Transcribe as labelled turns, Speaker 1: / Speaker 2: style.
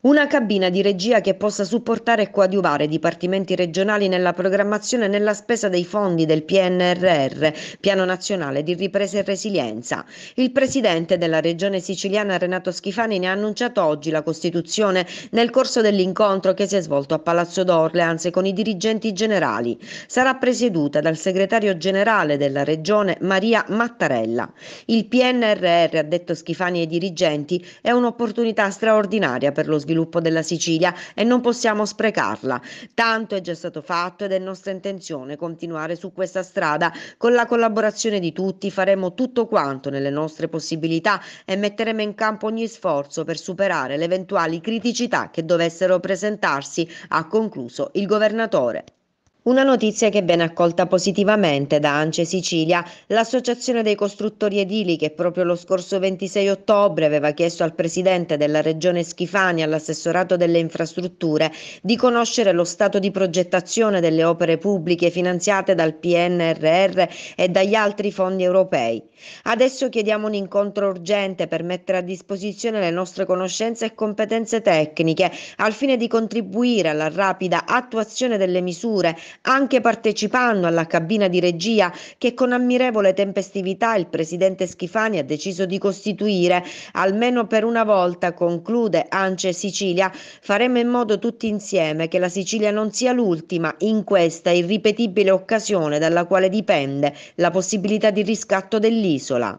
Speaker 1: Una cabina di regia che possa supportare e coadiuvare i dipartimenti regionali nella programmazione e nella spesa dei fondi del PNRR, Piano Nazionale di Ripresa e Resilienza. Il presidente della regione siciliana Renato Schifani ne ha annunciato oggi la costituzione nel corso dell'incontro che si è svolto a Palazzo d'Orleans con i dirigenti generali. Sarà presieduta dal segretario generale della regione Maria Mattarella. Il PNRR, ha detto Schifani ai dirigenti, è un'opportunità straordinaria per lo sviluppo sviluppo della Sicilia e non possiamo sprecarla. Tanto è già stato fatto ed è nostra intenzione continuare su questa strada. Con la collaborazione di tutti faremo tutto quanto nelle nostre possibilità e metteremo in campo ogni sforzo per superare le eventuali criticità che dovessero presentarsi, ha concluso il governatore. Una notizia che viene accolta positivamente da Ance Sicilia, l'Associazione dei costruttori edili che proprio lo scorso 26 ottobre aveva chiesto al presidente della regione Schifani all'assessorato delle infrastrutture di conoscere lo stato di progettazione delle opere pubbliche finanziate dal PNRR e dagli altri fondi europei. Adesso chiediamo un incontro urgente per mettere a disposizione le nostre conoscenze e competenze tecniche al fine di contribuire alla rapida attuazione delle misure anche partecipando alla cabina di regia che con ammirevole tempestività il presidente Schifani ha deciso di costituire, almeno per una volta, conclude Ance Sicilia, faremo in modo tutti insieme che la Sicilia non sia l'ultima in questa irripetibile occasione dalla quale dipende la possibilità di riscatto dell'isola.